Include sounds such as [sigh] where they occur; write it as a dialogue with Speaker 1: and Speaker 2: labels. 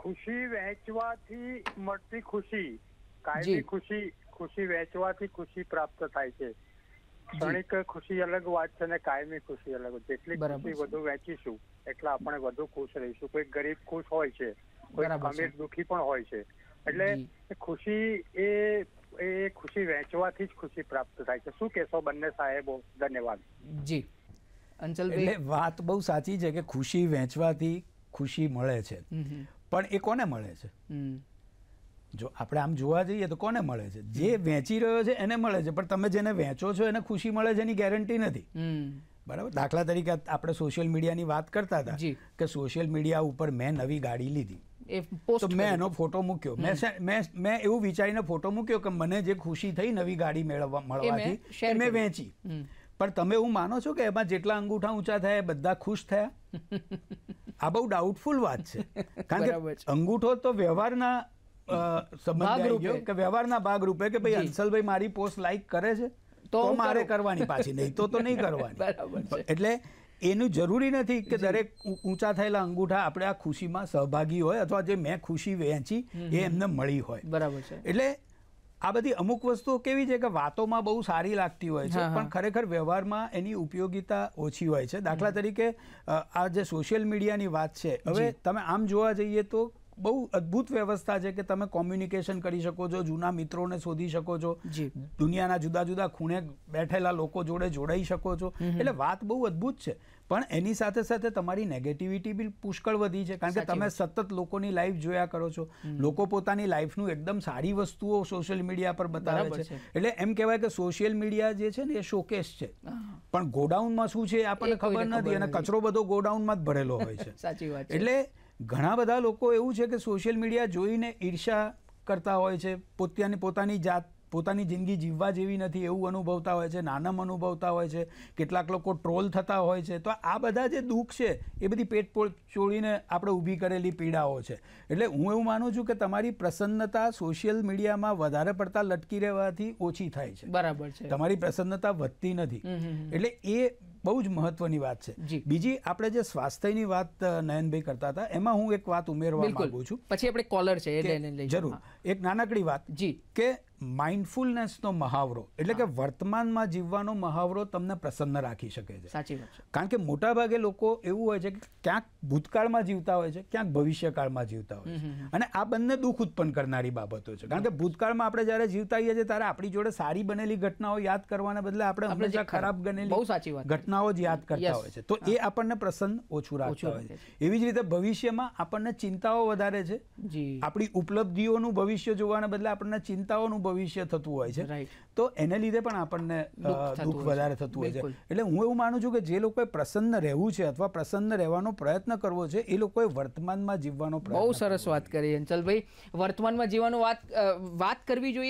Speaker 1: ખુશી વહેંચવાથી મળતી ખુશી કાયમી ખુશી ખુશી વહેંચવાથી ખુશી પ્રાપ્ત થાય છે ક્ષણિક ખુશી અલગ વાત છે અને કાયમી ખુશી અલગ જેટલી ખુશી વધુ વહેંચીશું એટલા આપણે વધુ ખુશ રહીશું કોઈ ગરીબ ખુશ હોય છે કોઈ અમીર દુખી પણ હોય છે એટલે ખુશી એ એ ખુશી વહેંચવાથી જ ખુશી પ્રાપ્ત થાય છે શું કેશો બંને સાહેબો ધન્યવાદ જી અંચલ એટલે વાત બહુ સાચી છે કે ખુશી વહેંચવાથી ખુશી મળે છે પણ એ કોને મળે છે જો આપણે આમ જોવા જઈએ તો કોને મળે છે જે વેચી રહ્યો છે એને મળે છે પણ તમે જેને વેચો છો એને ખુશી મળે છે એની ગેરંટી નથી બરાબર દાખલા તરીકે આપણે સોશિયલ મીડિયાની વાત કરતા હતા કે સોશિયલ મીડિયા ઉપર મેં નવી ગાડી લીધી મેં એનો ફોટો મૂક્યો મેં મેં એવું વિચારીને ફોટો મૂક્યો કે મને જે ખુશી થઈ નવી ગાડી મેળવવા મળવાથી મેં વેચી પણ તમે એવું માનો છો કે એમાં જેટલા અંગૂઠા ઊંચા થયા બધા ખુશ થયા [laughs] આ બહુ ડાઉટફુલ વાત છે [laughs] કારણ કે અંગૂઠો તો વ્યવહારના સંબંધ કે વ્યવહારના ભાગ રૂપે કે ભાઈ હંસલભાઈ મારી પોસ્ટ લાઈક કરે છે તો મારે કરવાની પાછી નહીં તો તો નહીં [laughs] કરવાની એટલે એનું જરૂરી નથી કે દરેક ઊંચા થયેલા અંગૂઠા આપણે આ ખુશીમાં સહભાગી હોય અથવા જે મેં ખુશી વહેંચી એ એમને મળી હોય બરાબર છે એટલે આ બધી અમુક વસ્તુઓ કેવી છે કે વાતોમાં બહુ સારી લાગતી હોય છે પણ ખરેખર વ્યવહારમાં એની ઉપયોગીતા ઓછી હોય છે દાખલા તરીકે આ જે સોશિયલ મીડિયાની વાત છે હવે તમે આમ જોવા જઈએ તો બહુ અદ્ભુત વ્યવસ્થા છે કે તમે કોમ્યુનિકેશન કરી શકો છો જૂના મિત્રોને શોધી શકો છો દુનિયાના જુદા જુદા ખૂણે બેઠેલા લોકો જોડે જોડાઈ શકો છો એટલે વાત બહુ અદ્ભુત છે પણ એની સાથે સાથે તમારી નેગેટિવિટી બી પુષ્કળ વધી છે કારણ કે તમે સતત લોકોની લાઈફ જોયા કરો છો લોકો પોતાની લાઈફનું એકદમ સારી વસ્તુઓ સોશિયલ મીડિયા પર બતાવે છે એટલે એમ કહેવાય કે સોશિયલ મીડિયા જે છે ને એ શોકેસ છે પણ ગોડાઉનમાં શું છે આપણને ખબર નથી અને કચરો બધો ગોડાઉનમાં જ ભરેલો હોય છે [laughs] સાચી વાત એટલે ઘણા બધા લોકો એવું છે કે સોશિયલ મીડિયા જોઈને ઈર્ષા કરતા હોય છે પોતાની પોતાની જાત પોતાની જિંદગી જીવવા જેવી નથી એવું અનુભવતા હોય છે નાનમ અનુભવતા હોય છે કેટલાક લોકો ટ્રોલ થતા હોય છે તો આ બધા જે દુઃખ છે એ બધી પેટ ચોળીને આપણે ઊભી કરેલી પીડાઓ છે એટલે હું એવું માનું છું કે તમારી પ્રસન્નતા સોશિયલ મીડિયામાં વધારે પડતા લટકી રહેવાથી ઓછી થાય છે બરાબર છે તમારી પ્રસન્નતા વધતી નથી એટલે એ બહુ જ મહત્વની વાત છે બીજી આપણે જે સ્વાસ્થ્યની વાત નયનભાઈ કરતા હતા એમાં હું એક વાત ઉમેરવા માંગુ છું પછી આપણે કોલર છે જરૂર એક નાનકડી વાત જી કે માઇન્ડફુલનેસનો મહાવરો એટલે કે વર્તમાનમાં જીવવાનો મહાવરો તમને પ્રસન્ન રાખી શકે છે સાચી વાત કારણ કે મોટાભાગે લોકો એવું હોય છે કે ક્યાંક ભૂતકાળમાં જીવતા હોય છે ક્યાંક ભવિષ્યકાળમાં જીવતા હોય છે અને આ બંને દુઃખ ઉત્પન્ન કરનારી બાબતો છે કારણ કે ભૂતકાળમાં આપણે જ્યારે જીવતા હોઈએ છીએ ત્યારે આપણી જોડે સારી બનેલી ઘટનાઓ યાદ કરવાના બદલે આપણે હંમેશા ખરાબ બનેલી બહુ સાચી વાત ઘટનાઓ જ યાદ કરતા હોય છે તો એ આપણને પ્રસન્ન ઓછું રાખતા હોય છે એવી જ રીતે ભવિષ્યમાં આપણને ચિંતાઓ વધારે છે આપણી ઉપલબ્ધિઓનું ભવિષ્ય જોવાના બદલે આપણને ચિંતાઓનું ભવિષ્ય થતું હોય છે તો એને લીધે પણ આપણને દુઃખ વધારે થતું હોય છે એટલે હું એવું માનું છું કે જે લોકોએ પ્રસન્ન રહેવું છે અથવા પ્રસન્ન રહેવાનો પ્રયત્ન કરવો છે એ લોકોએ વર્તમાનમાં જીવવાનો બહુ સરસ વાત કરી અંચલભાઈ વર્તમાનમાં જીવવાનો વાત વાત કરવી જોઈએ